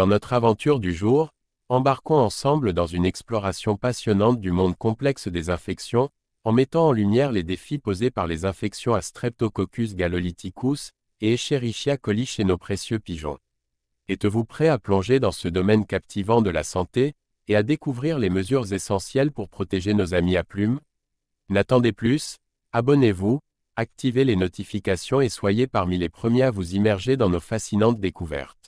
Dans notre aventure du jour, embarquons ensemble dans une exploration passionnante du monde complexe des infections, en mettant en lumière les défis posés par les infections à Streptococcus gallolyticus et Escherichia coli chez nos précieux pigeons. Êtes-vous prêt à plonger dans ce domaine captivant de la santé et à découvrir les mesures essentielles pour protéger nos amis à plumes N'attendez plus, abonnez-vous, activez les notifications et soyez parmi les premiers à vous immerger dans nos fascinantes découvertes.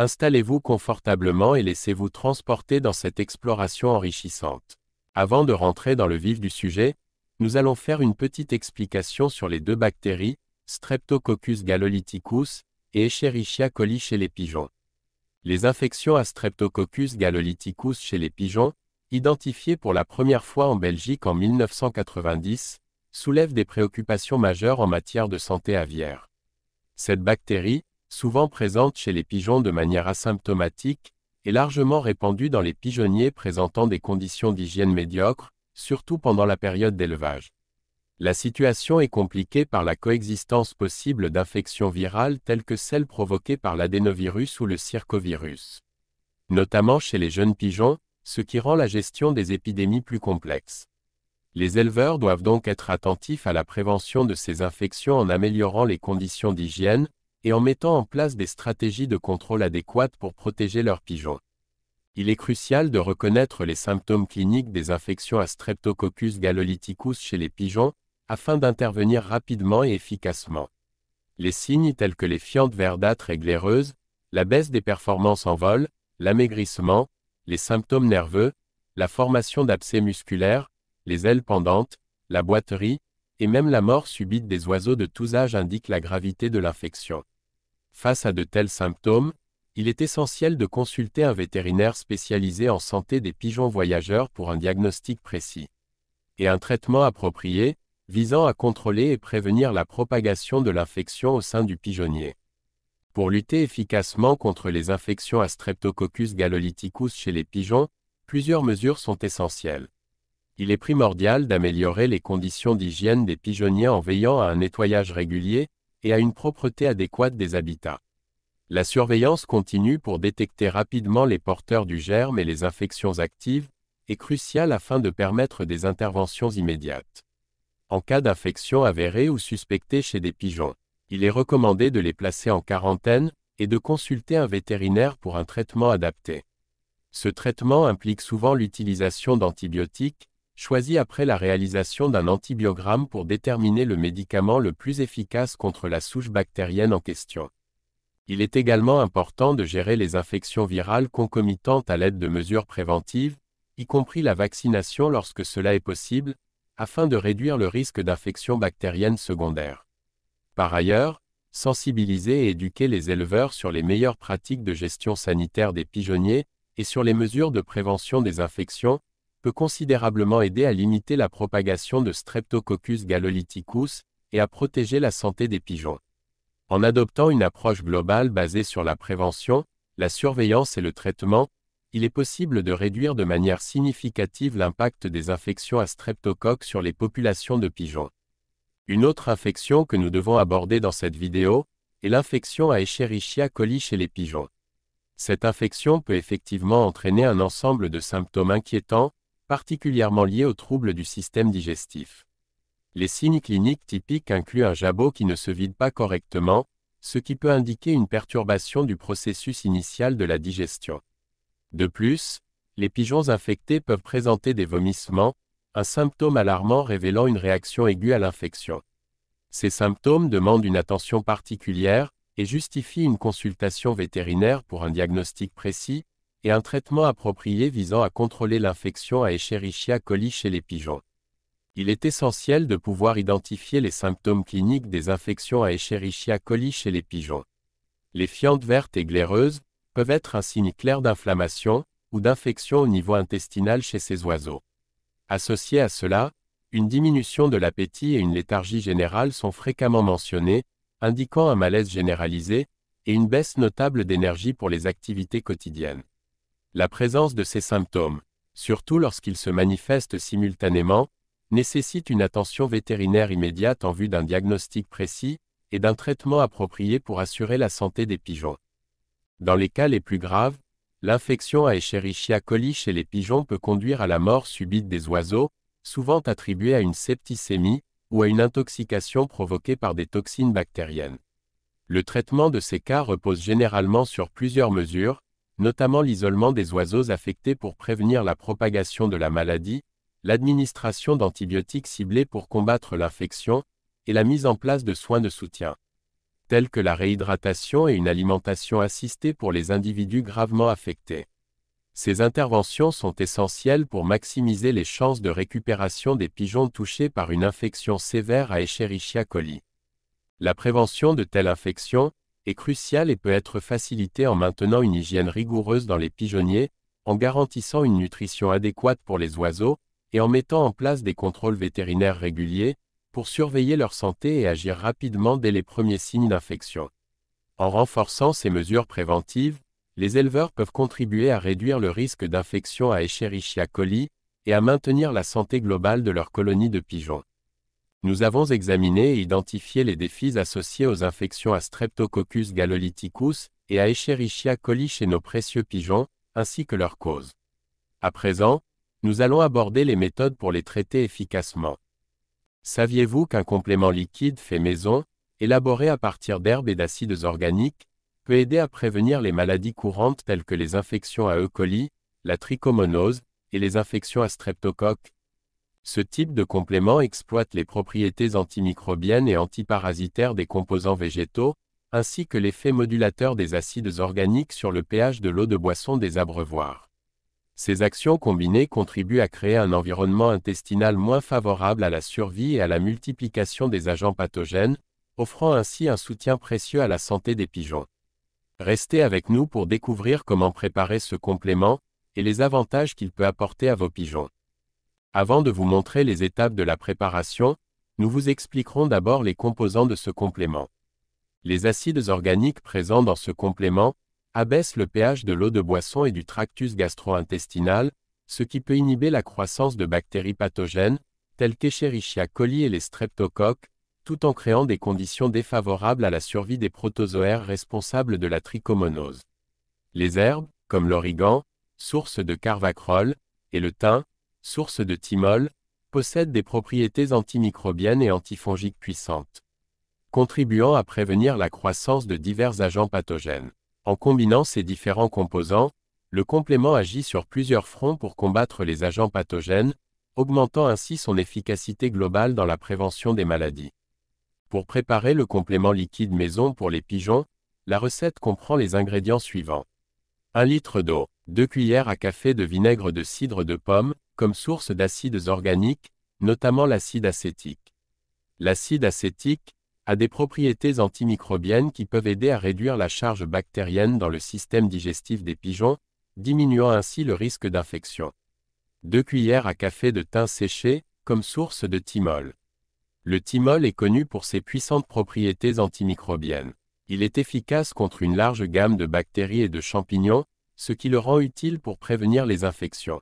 Installez-vous confortablement et laissez-vous transporter dans cette exploration enrichissante. Avant de rentrer dans le vif du sujet, nous allons faire une petite explication sur les deux bactéries, Streptococcus gallolyticus et Escherichia coli chez les pigeons. Les infections à Streptococcus gallolyticus chez les pigeons, identifiées pour la première fois en Belgique en 1990, soulèvent des préoccupations majeures en matière de santé aviaire. Cette bactérie, souvent présente chez les pigeons de manière asymptomatique, est largement répandue dans les pigeonniers présentant des conditions d'hygiène médiocres, surtout pendant la période d'élevage. La situation est compliquée par la coexistence possible d'infections virales telles que celles provoquées par l'adénovirus ou le circovirus. Notamment chez les jeunes pigeons, ce qui rend la gestion des épidémies plus complexe. Les éleveurs doivent donc être attentifs à la prévention de ces infections en améliorant les conditions d'hygiène, et en mettant en place des stratégies de contrôle adéquates pour protéger leurs pigeons. Il est crucial de reconnaître les symptômes cliniques des infections à Streptococcus gallolyticus chez les pigeons, afin d'intervenir rapidement et efficacement. Les signes tels que les fientes verdâtres et glaireuses, la baisse des performances en vol, l'amaigrissement, les symptômes nerveux, la formation d'abcès musculaires, les ailes pendantes, la boiterie, et même la mort subite des oiseaux de tous âges indiquent la gravité de l'infection. Face à de tels symptômes, il est essentiel de consulter un vétérinaire spécialisé en santé des pigeons voyageurs pour un diagnostic précis et un traitement approprié, visant à contrôler et prévenir la propagation de l'infection au sein du pigeonnier. Pour lutter efficacement contre les infections à Streptococcus gallolyticus chez les pigeons, plusieurs mesures sont essentielles. Il est primordial d'améliorer les conditions d'hygiène des pigeonniers en veillant à un nettoyage régulier, et à une propreté adéquate des habitats. La surveillance continue pour détecter rapidement les porteurs du germe et les infections actives est cruciale afin de permettre des interventions immédiates. En cas d'infection avérée ou suspectée chez des pigeons, il est recommandé de les placer en quarantaine et de consulter un vétérinaire pour un traitement adapté. Ce traitement implique souvent l'utilisation d'antibiotiques, choisi après la réalisation d'un antibiogramme pour déterminer le médicament le plus efficace contre la souche bactérienne en question. Il est également important de gérer les infections virales concomitantes à l'aide de mesures préventives, y compris la vaccination lorsque cela est possible, afin de réduire le risque d'infection bactérienne secondaire. Par ailleurs, sensibiliser et éduquer les éleveurs sur les meilleures pratiques de gestion sanitaire des pigeonniers et sur les mesures de prévention des infections, considérablement aider à limiter la propagation de Streptococcus gallolyticus et à protéger la santé des pigeons. En adoptant une approche globale basée sur la prévention, la surveillance et le traitement, il est possible de réduire de manière significative l'impact des infections à streptocoque sur les populations de pigeons. Une autre infection que nous devons aborder dans cette vidéo est l'infection à Escherichia coli chez les pigeons. Cette infection peut effectivement entraîner un ensemble de symptômes inquiétants, particulièrement liés aux troubles du système digestif. Les signes cliniques typiques incluent un jabot qui ne se vide pas correctement, ce qui peut indiquer une perturbation du processus initial de la digestion. De plus, les pigeons infectés peuvent présenter des vomissements, un symptôme alarmant révélant une réaction aiguë à l'infection. Ces symptômes demandent une attention particulière et justifient une consultation vétérinaire pour un diagnostic précis, et un traitement approprié visant à contrôler l'infection à Escherichia coli chez les pigeons. Il est essentiel de pouvoir identifier les symptômes cliniques des infections à Escherichia coli chez les pigeons. Les fientes vertes et glaireuses peuvent être un signe clair d'inflammation ou d'infection au niveau intestinal chez ces oiseaux. Associé à cela, une diminution de l'appétit et une léthargie générale sont fréquemment mentionnées, indiquant un malaise généralisé et une baisse notable d'énergie pour les activités quotidiennes. La présence de ces symptômes, surtout lorsqu'ils se manifestent simultanément, nécessite une attention vétérinaire immédiate en vue d'un diagnostic précis et d'un traitement approprié pour assurer la santé des pigeons. Dans les cas les plus graves, l'infection à Escherichia coli chez les pigeons peut conduire à la mort subite des oiseaux, souvent attribuée à une septicémie ou à une intoxication provoquée par des toxines bactériennes. Le traitement de ces cas repose généralement sur plusieurs mesures, notamment l'isolement des oiseaux affectés pour prévenir la propagation de la maladie, l'administration d'antibiotiques ciblés pour combattre l'infection, et la mise en place de soins de soutien, tels que la réhydratation et une alimentation assistée pour les individus gravement affectés. Ces interventions sont essentielles pour maximiser les chances de récupération des pigeons touchés par une infection sévère à Escherichia coli. La prévention de telles infections, est crucial et peut être facilité en maintenant une hygiène rigoureuse dans les pigeonniers, en garantissant une nutrition adéquate pour les oiseaux, et en mettant en place des contrôles vétérinaires réguliers, pour surveiller leur santé et agir rapidement dès les premiers signes d'infection. En renforçant ces mesures préventives, les éleveurs peuvent contribuer à réduire le risque d'infection à Escherichia coli et à maintenir la santé globale de leur colonie de pigeons. Nous avons examiné et identifié les défis associés aux infections à Streptococcus gallolyticus et à Escherichia coli chez nos précieux pigeons, ainsi que leurs causes. À présent, nous allons aborder les méthodes pour les traiter efficacement. Saviez-vous qu'un complément liquide fait maison, élaboré à partir d'herbes et d'acides organiques, peut aider à prévenir les maladies courantes telles que les infections à E. coli, la trichomonose et les infections à streptocoque ce type de complément exploite les propriétés antimicrobiennes et antiparasitaires des composants végétaux, ainsi que l'effet modulateur des acides organiques sur le pH de l'eau de boisson des abreuvoirs. Ces actions combinées contribuent à créer un environnement intestinal moins favorable à la survie et à la multiplication des agents pathogènes, offrant ainsi un soutien précieux à la santé des pigeons. Restez avec nous pour découvrir comment préparer ce complément et les avantages qu'il peut apporter à vos pigeons. Avant de vous montrer les étapes de la préparation, nous vous expliquerons d'abord les composants de ce complément. Les acides organiques présents dans ce complément abaissent le pH de l'eau de boisson et du tractus gastro-intestinal, ce qui peut inhiber la croissance de bactéries pathogènes, telles qu'Echerichia coli et les streptocoques, tout en créant des conditions défavorables à la survie des protozoaires responsables de la trichomonose. Les herbes, comme l'origan, source de carvacrol, et le thym, source de thymol, possède des propriétés antimicrobiennes et antifongiques puissantes, contribuant à prévenir la croissance de divers agents pathogènes. En combinant ces différents composants, le complément agit sur plusieurs fronts pour combattre les agents pathogènes, augmentant ainsi son efficacité globale dans la prévention des maladies. Pour préparer le complément liquide maison pour les pigeons, la recette comprend les ingrédients suivants. 1 litre d'eau, 2 cuillères à café de vinaigre de cidre de pomme, comme source d'acides organiques, notamment l'acide acétique. L'acide acétique a des propriétés antimicrobiennes qui peuvent aider à réduire la charge bactérienne dans le système digestif des pigeons, diminuant ainsi le risque d'infection. Deux cuillères à café de thym séché, comme source de thymol. Le thymol est connu pour ses puissantes propriétés antimicrobiennes. Il est efficace contre une large gamme de bactéries et de champignons, ce qui le rend utile pour prévenir les infections.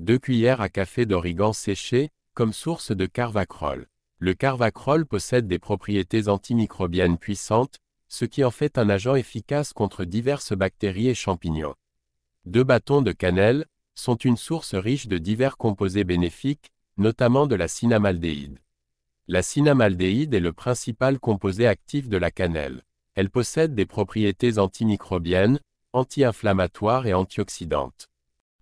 Deux cuillères à café d'origan séché, comme source de carvacrol. Le carvacrol possède des propriétés antimicrobiennes puissantes, ce qui en fait un agent efficace contre diverses bactéries et champignons. Deux bâtons de cannelle sont une source riche de divers composés bénéfiques, notamment de la cinnamaldéhyde. La cinnamaldéhyde est le principal composé actif de la cannelle. Elle possède des propriétés antimicrobiennes, anti-inflammatoires et antioxydantes.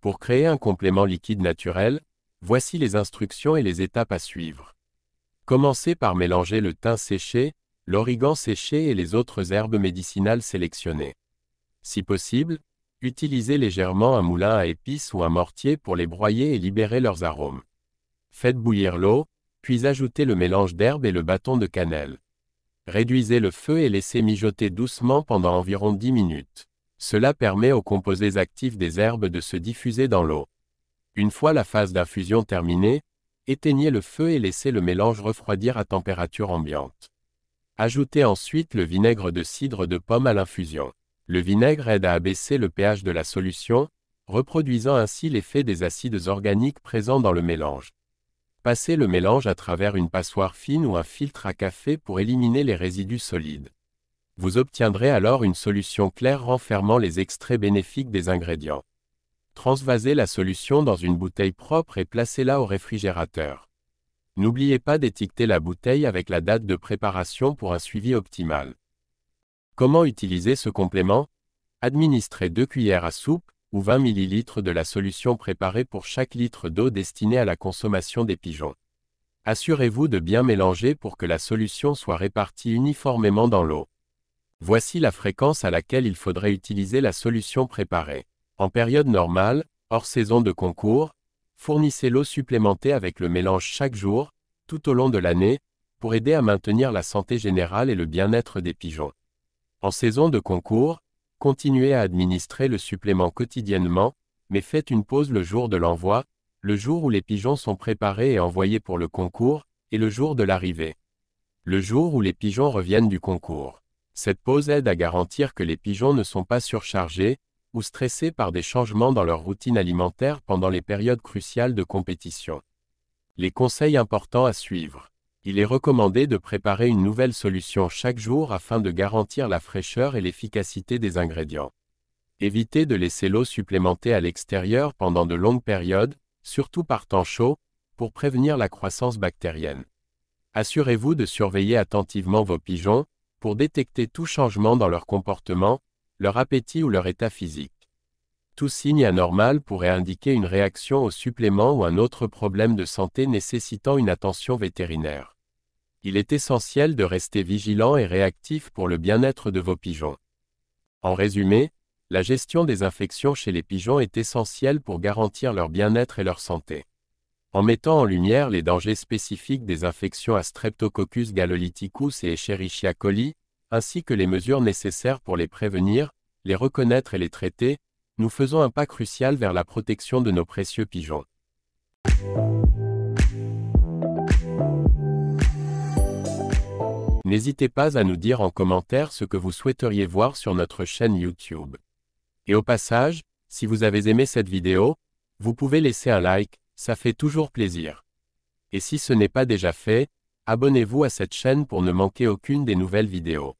Pour créer un complément liquide naturel, voici les instructions et les étapes à suivre. Commencez par mélanger le thym séché, l'origan séché et les autres herbes médicinales sélectionnées. Si possible, utilisez légèrement un moulin à épices ou un mortier pour les broyer et libérer leurs arômes. Faites bouillir l'eau, puis ajoutez le mélange d'herbes et le bâton de cannelle. Réduisez le feu et laissez mijoter doucement pendant environ 10 minutes. Cela permet aux composés actifs des herbes de se diffuser dans l'eau. Une fois la phase d'infusion terminée, éteignez le feu et laissez le mélange refroidir à température ambiante. Ajoutez ensuite le vinaigre de cidre de pomme à l'infusion. Le vinaigre aide à abaisser le pH de la solution, reproduisant ainsi l'effet des acides organiques présents dans le mélange. Passez le mélange à travers une passoire fine ou un filtre à café pour éliminer les résidus solides. Vous obtiendrez alors une solution claire renfermant les extraits bénéfiques des ingrédients. Transvasez la solution dans une bouteille propre et placez-la au réfrigérateur. N'oubliez pas d'étiqueter la bouteille avec la date de préparation pour un suivi optimal. Comment utiliser ce complément Administrez 2 cuillères à soupe ou 20 ml de la solution préparée pour chaque litre d'eau destinée à la consommation des pigeons. Assurez-vous de bien mélanger pour que la solution soit répartie uniformément dans l'eau. Voici la fréquence à laquelle il faudrait utiliser la solution préparée. En période normale, hors saison de concours, fournissez l'eau supplémentée avec le mélange chaque jour, tout au long de l'année, pour aider à maintenir la santé générale et le bien-être des pigeons. En saison de concours, continuez à administrer le supplément quotidiennement, mais faites une pause le jour de l'envoi, le jour où les pigeons sont préparés et envoyés pour le concours, et le jour de l'arrivée. Le jour où les pigeons reviennent du concours. Cette pause aide à garantir que les pigeons ne sont pas surchargés ou stressés par des changements dans leur routine alimentaire pendant les périodes cruciales de compétition. Les conseils importants à suivre. Il est recommandé de préparer une nouvelle solution chaque jour afin de garantir la fraîcheur et l'efficacité des ingrédients. Évitez de laisser l'eau supplémentée à l'extérieur pendant de longues périodes, surtout par temps chaud, pour prévenir la croissance bactérienne. Assurez-vous de surveiller attentivement vos pigeons, pour détecter tout changement dans leur comportement, leur appétit ou leur état physique. Tout signe anormal pourrait indiquer une réaction au supplément ou un autre problème de santé nécessitant une attention vétérinaire. Il est essentiel de rester vigilant et réactif pour le bien-être de vos pigeons. En résumé, la gestion des infections chez les pigeons est essentielle pour garantir leur bien-être et leur santé en mettant en lumière les dangers spécifiques des infections à Streptococcus gallolyticus et Escherichia coli, ainsi que les mesures nécessaires pour les prévenir, les reconnaître et les traiter, nous faisons un pas crucial vers la protection de nos précieux pigeons. N'hésitez pas à nous dire en commentaire ce que vous souhaiteriez voir sur notre chaîne YouTube. Et au passage, si vous avez aimé cette vidéo, vous pouvez laisser un like, ça fait toujours plaisir. Et si ce n'est pas déjà fait, abonnez-vous à cette chaîne pour ne manquer aucune des nouvelles vidéos.